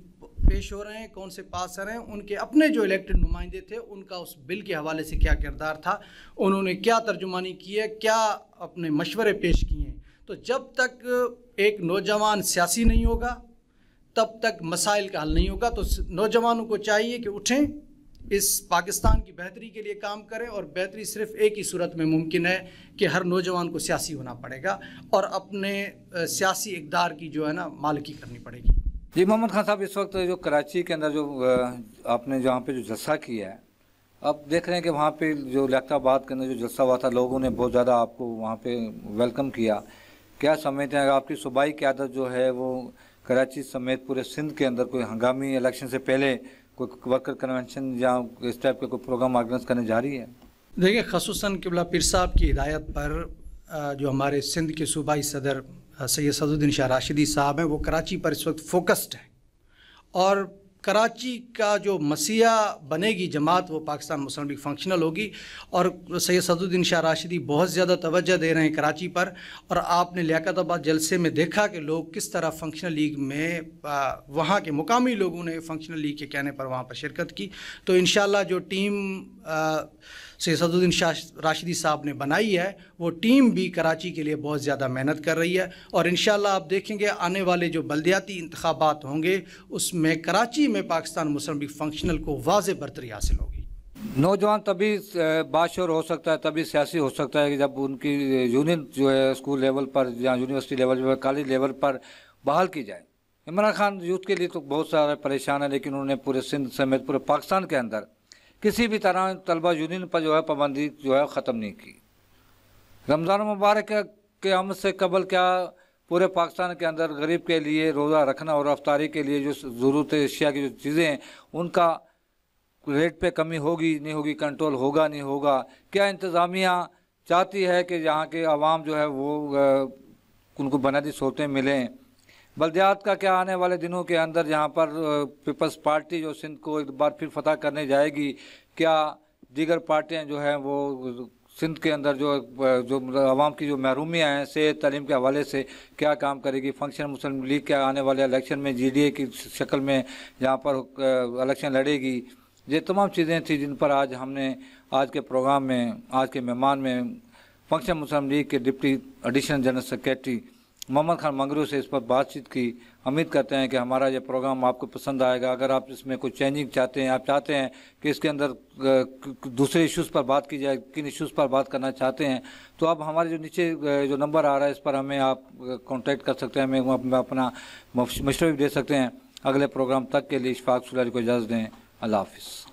पेश हो रहे हैं कौन से पास रहे हैं उनके अपने जो इलेक्टेड नुमाइंदे थे उनका उस बिल के हवाले से क्या किरदार था उन्होंने क्या तर्जुमानी की है क्या अपने मशवरे पेश किए हैं तो जब तक एक नौजवान सियासी नहीं होगा तब तक मसाइल का हल नहीं होगा तो नौजवानों को चाहिए कि उठें इस पाकिस्तान की बेहतरी के लिए काम करें और बेहतरी सिर्फ एक ही सूरत में मुमकिन है कि हर नौजवान को सियासी होना पड़ेगा और अपने सियासी इकदार की जो है ना मालिकी करनी पड़ेगी जी मोहम्मद खान साहब इस वक्त जो कराची के अंदर जो आपने जहाँ पे जो जलसा किया है अब देख रहे हैं कि वहाँ पे जो लखताबाद के अंदर जो जलसा हुआ था लोगों ने बहुत ज़्यादा आपको वहाँ पे वेलकम किया क्या समझते हैं आपकी सूबाई क्यादत जो है वो कराची समेत पूरे सिंध के अंदर कोई हंगामी इलेक्शन से पहले कोई वर्कर कन्वेंशन या इस टाइप के कोई प्रोग्राम ऑर्गेनाइज करने जा रही है देखिए खसूस किबला पिर साहब की हिदायत पर जो हमारे सिंध के सूबाई सदर सैद सदुद्दीन शाह राशिदी साहब हैं वो कराची पर इस वक्त फोकस्ड हैं और कराची का जो मसीहा बनेगी जमात वो पाकिस्तान मुस्लिम लीग फंक्शनल होगी और सैयद सदुद्दीन शाह राशिदी बहुत ज़्यादा तवज्जो दे रहे हैं कराची पर और आपने लियाकताबाद जलसे में देखा कि लोग किस तरह फंक्शनल लीग में वहाँ के मुकामी लोगों ने फंक्शनल लीग के कहने पर वहाँ पर शिरकत की तो इन जो टीम सैयद सदुद्दीन शाह राशिदी साहब ने बनाई है वो टीम भी कराची के लिए बहुत ज़्यादा मेहनत कर रही है और इन आप देखेंगे आने वाले जो बलदियाती इंतबात होंगे उसमें कराची में में पाकिस्तान मुस्लिम फंक्शनल को वाज बरतरी हासिल होगी नौजवान तभी बाशर हो सकता है तभी सियासी हो सकता है कि जब उनकी यूनियन जो है स्कूल लेवल पर या यूनिवर्सिटी लेवल पर कॉलेज लेवल पर बहाल की जाए इमरान खान यूथ के लिए तो बहुत सारे परेशान है लेकिन उन्होंने पूरे सिंध समेत पूरे पाकिस्तान के अंदर किसी भी तरह तलबा यूनियन पर जो है पाबंदी जो है ख़त्म नहीं की रमज़ान मुबारक के अम से कबल क्या पूरे पाकिस्तान के अंदर गरीब के लिए रोज़ा रखना और रफ्तारी के लिए जो ज़रूरत अशिया की जो चीज़ें हैं उनका रेट पे कमी होगी नहीं होगी कंट्रोल होगा नहीं होगा क्या इंतज़ामिया चाहती है कि यहाँ के आवाम जो है वो उनको बुनियादी सहूलतें मिलें बल्दियात का क्या आने वाले दिनों के अंदर यहाँ पर पीपल्स पार्टी जो सिंध को एक बार फिर फतह करने जाएगी क्या दीगर पार्टियाँ जो हैं वो सिंध के अंदर जो जो मतलब आवाम की जो महरूमियाँ हैं से तलीम के हवाले से क्या काम करेगी फंक्शन मुस्लिम लीग के आने वाले इलेक्शन में जी डी ए की शक्ल में यहाँ पर इलेक्शन लड़ेगी ये तमाम चीज़ें थी जिन पर आज हमने आज के प्रोग्राम में आज के मेहमान में फंक्शन मुस्लिम लीग के deputy additional general secretary Mohammad Khan Mangru से इस पर बातचीत की उम्मीद करते हैं कि हमारा ये प्रोग्राम आपको पसंद आएगा अगर आप इसमें कोई चेंजिंग चाहते हैं आप चाहते हैं कि इसके अंदर दूसरे इश्यूज़ पर बात की जाए किन इश्यूज़ पर बात करना चाहते हैं तो आप हमारे जो नीचे जो नंबर आ रहा है इस पर हमें आप कॉन्टैक्ट कर सकते हैं हमें अपना मशवरा भी दे सकते हैं अगले प्रोग्राम तक के लिए इशफाक सुलारी को इजाज़त दें अल्लाह हाफिज़